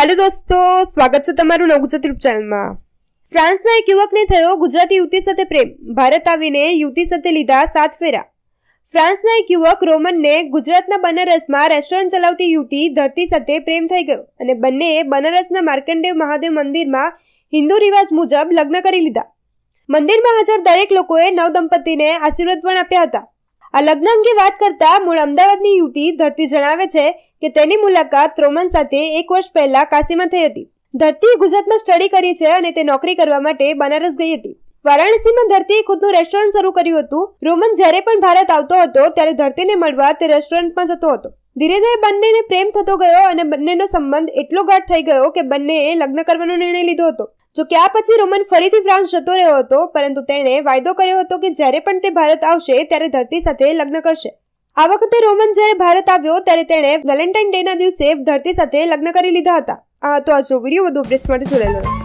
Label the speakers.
Speaker 1: hello દોસ્તો સ્વાગત છે તમારું નવગુજત રૂપ ચેનલમાં ફ્રાન્સના એક યુવકને થયો ગુજરાતી યુવતી સાથે પ્રેમ ભારત આવીને યુવતી સાથે લીધા સાત ફેરા ફ્રાન્સના એક યુવક રોમનને ગુજરાતના બનારસમાં રેસ્ટોરન્ટ ચલાવતી યુવતી ધરતી સાથે પ્રેમ થઈ ગયો અને બંને બનારસના માર્કંડેવ મહાદેવ મંદિરમાં હિન્દુ રિવાજ મુજબ લગ્ન કરી લીધા મંદિરમાં હાજર દરેક લોકોએ નવ દંપતીને આશીર્વાદ પણ આપ્યા હતા આ લગ્ન અંગે વાત કરતા મૂળ અમદાવાદની યુવતી ધરતી જણાવે છે કે તેની મુલાકાત રોમન સાથે એક વર્ષ પહેલા કાશીમાં થઈ હતી ધરતીએ ગુજરાતમાં સ્ટડી કરી છે અને તે નોકરી કરવા માટે બનારસ ગઈ હતી વારાણસીમાં ધરતીએ ખુદનું રેસ્ટોરન્ટ શરૂ કર્યું હતું રોમન જ્યારે પણ ભારત આવતો હતો ત્યારે ધરતીને મળવા તે રેસ્ટોરન્ટમાં જતો હતો ધીરે ધીરે બંનેને પ્રેમ થતો ગયો અને બંનેનો સંબંધ એટલો ગાઢ થઈ ગયો કે બંનેએ લગ્ન કરવાનો નિર્ણય લીધો હતો જો કે આ પછી રોમન ફરીથી ફ્રાન્સ જતો રહ્યો હતો પરંતુ તેણે વાયદો કર્યો હતો કે જ્યારે પણ તે ભારત આવશે ત્યારે ધરતી સાથે લગ્ન કરશે આ વખતે રોમન જ્યારે ભારત આવ્યો ત્યારે તેણે વેલેન્ટાઇન ના દિવસે ધરતી સાથે લગ્ન કરી લીધા હતા આ તો આજનો વિડીયો વધુ અપડેટ્સ માટે જોડેલો